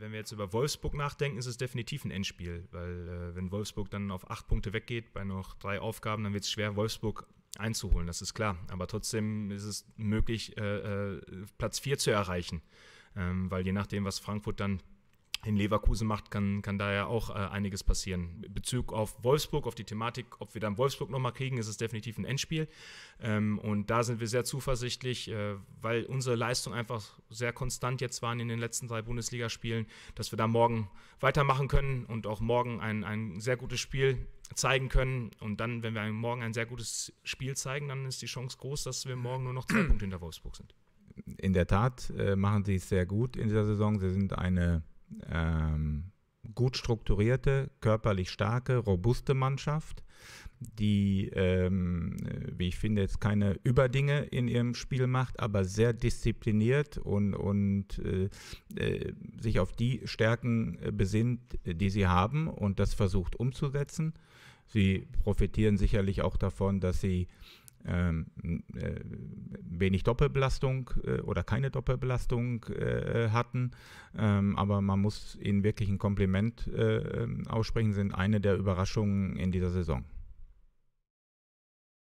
wenn wir jetzt über Wolfsburg nachdenken, ist es definitiv ein Endspiel, weil äh, wenn Wolfsburg dann auf acht Punkte weggeht bei noch drei Aufgaben, dann wird es schwer, Wolfsburg einzuholen, das ist klar. Aber trotzdem ist es möglich, äh, äh, Platz vier zu erreichen, ähm, weil je nachdem, was Frankfurt dann in Leverkusen macht, kann, kann da ja auch äh, einiges passieren. In Bezug auf Wolfsburg, auf die Thematik, ob wir dann Wolfsburg nochmal kriegen, ist es definitiv ein Endspiel. Ähm, und da sind wir sehr zuversichtlich, äh, weil unsere Leistung einfach sehr konstant jetzt waren in den letzten drei Bundesligaspielen, dass wir da morgen weitermachen können und auch morgen ein, ein sehr gutes Spiel zeigen können. Und dann, wenn wir morgen ein sehr gutes Spiel zeigen, dann ist die Chance groß, dass wir morgen nur noch zwei Punkte hinter Wolfsburg sind. In der Tat äh, machen sie es sehr gut in dieser Saison. Sie sind eine ähm, gut strukturierte, körperlich starke, robuste Mannschaft, die, ähm, wie ich finde, jetzt keine Überdinge in ihrem Spiel macht, aber sehr diszipliniert und, und äh, äh, sich auf die Stärken äh, besinnt, die sie haben und das versucht umzusetzen. Sie profitieren sicherlich auch davon, dass sie ähm, äh, wenig Doppelbelastung äh, oder keine Doppelbelastung äh, äh, hatten. Ähm, aber man muss ihnen wirklich ein Kompliment äh, ähm, aussprechen, sind eine der Überraschungen in dieser Saison.